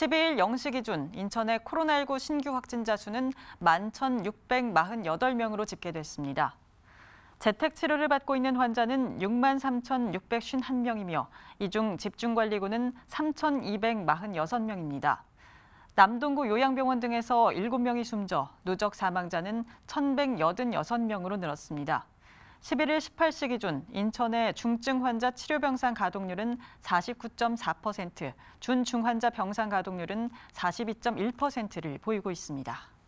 12일 0시 기준 인천의 코로나19 신규 확진자 수는 11,648명으로 집계됐습니다. 재택 치료를 받고 있는 환자는 6 3,651명이며 이 중 집중관리구는 3,246명입니다. 남동구 요양병원 등에서 7명이 숨져 누적 사망자는 1,186명으로 늘었습니다. 11일 18시 기준 인천의 중증 환자 치료 병상 가동률은 49.4%, 준중환자 병상 가동률은 42.1%를 보이고 있습니다.